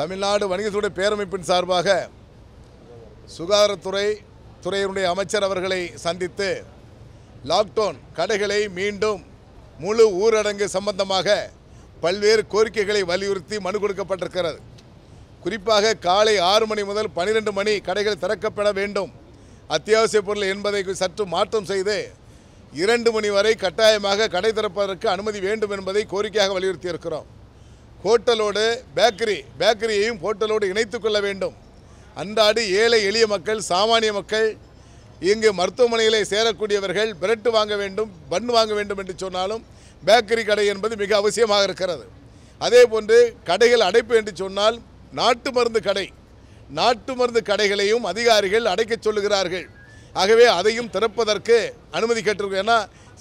தமிழ்நாடு வணிகத்துறை பேரமைப்பின் சார்பாக சுகாதாரத்துறை துறையினுடைய அமைச்சர் அவர்களை சந்தித்து லாக்டவுன் கடைகளை மீண்டும் முழு ஊரடங்கு சம்பந்தமாக பல்வேறு கோரிக்கைகளை வலியுறுத்தி மனு கொடுக்கப்பட்டிருக்கிறது குறிப்பாக காலை ஆறு மணி முதல் பனிரெண்டு மணி கடைகள் திறக்கப்பட வேண்டும் அத்தியாவசிய பொருள் என்பதை சற்று மாற்றம் செய்து இரண்டு மணி வரை கட்டாயமாக கடை திறப்பதற்கு அனுமதி வேண்டும் என்பதை கோரிக்கையாக வலியுறுத்தியிருக்கிறோம் ஹோட்டலோடு பேக்கரி பேக்கரியையும் ஹோட்டலோடு இணைத்து கொள்ள வேண்டும் அன்றாடி ஏழை எளிய மக்கள் சாமானிய மக்கள் இங்கு மருத்துவமனையில் சேரக்கூடியவர்கள் பிரெட்டு வாங்க வேண்டும் பன் வாங்க வேண்டும் என்று சொன்னாலும் பேக்கரி கடை என்பது மிக அவசியமாக இருக்கிறது அதே போன்று கடைகள் அடைப்பு என்று சொன்னால் நாட்டு மருந்து கடை நாட்டு மருந்து கடைகளையும் அதிகாரிகள் அடைக்கச் சொல்லுகிறார்கள் ஆகவே அதையும் திறப்பதற்கு அனுமதி கேட்டிருக்கோம் ஏன்னா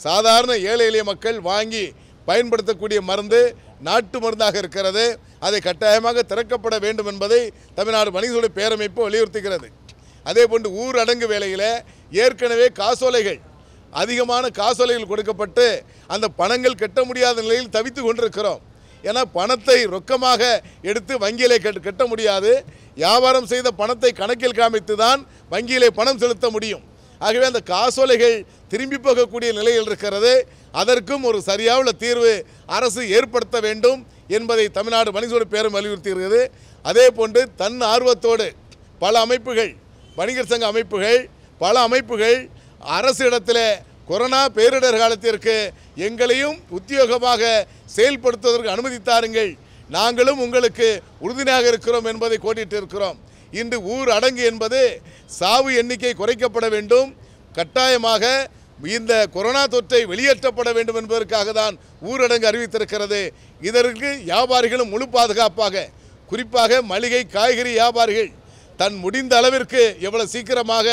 சாதாரண ஏழை எளிய மக்கள் வாங்கி பயன்படுத்தக்கூடிய மருந்து நாட்டு மருந்தாக இருக்கிறது அதை கட்டாயமாக திறக்கப்பட வேண்டும் என்பதை தமிழ்நாடு மனிதர்களுடைய பேரமைப்பு வலியுறுத்துகிறது அதே போன்று ஊரடங்கு வேலையில் ஏற்கனவே காசோலைகள் அதிகமான காசோலைகள் கொடுக்கப்பட்டு அந்த பணங்கள் கட்ட முடியாத நிலையில் தவித்து கொண்டிருக்கிறோம் ஏன்னா பணத்தை ரொக்கமாக எடுத்து வங்கியிலே கட்ட முடியாது வியாபாரம் செய்த பணத்தை கணக்கில் காமித்து தான் வங்கியிலே பணம் செலுத்த முடியும் ஆகவே அந்த காசோலைகள் திரும்பி போகக்கூடிய நிலையில் இருக்கிறது அதற்கும் ஒரு சரியான தீர்வு அரசு ஏற்படுத்த வேண்டும் என்பதை தமிழ்நாடு வணிகோடு பேரும் வலியுறுத்தியிருக்கிறது அதே போன்று தன் ஆர்வத்தோடு பல அமைப்புகள் வணிகர் சங்க அமைப்புகள் பல அமைப்புகள் அரசு இடத்துல கொரோனா பேரிடர் காலத்திற்கு எங்களையும் உத்தியோகமாக செயல்படுத்துவதற்கு அனுமதித்தாருங்கள் நாங்களும் உங்களுக்கு உறுதுணையாக இருக்கிறோம் என்பதை கோட்டிட்டு இருக்கிறோம் இன்று ஊர் அடங்கு என்பது சாவு எண்ணிக்கை குறைக்கப்பட வேண்டும் கட்டாயமாக இந்த கொரோனா தொற்றை வெளியேற்றப்பட வேண்டும் என்பதற்காக தான் ஊரடங்கு அறிவித்திருக்கிறது இதற்கு வியாபாரிகளும் முழு பாதுகாப்பாக குறிப்பாக மளிகை காய்கறி வியாபாரிகள் தன் முடிந்த அளவிற்கு எவ்வளோ சீக்கிரமாக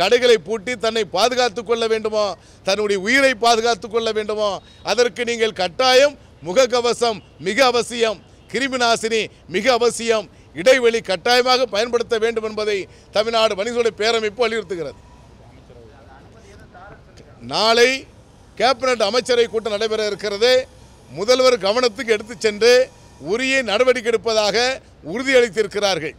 கடைகளை பூட்டி தன்னை பாதுகாத்து கொள்ள வேண்டுமோ தன்னுடைய உயிரை பாதுகாத்து கொள்ள வேண்டுமோ அதற்கு நீங்கள் கட்டாயம் முகக்கவசம் மிக அவசியம் கிருமிநாசினி மிக அவசியம் இடைவெளி கட்டாயமாக பயன்படுத்த வேண்டும் என்பதை தமிழ்நாடு வணிகர்களுடைய பேரமைப்பு வலியுறுத்துகிறது நாளை கேபினட் அமைச்சரை கூட்டம் நடைபெற இருக்கிறது முதல்வர் கவனத்துக்கு எடுத்து சென்று உரிய நடவடிக்கை எடுப்பதாக உறுதியளித்திருக்கிறார்கள்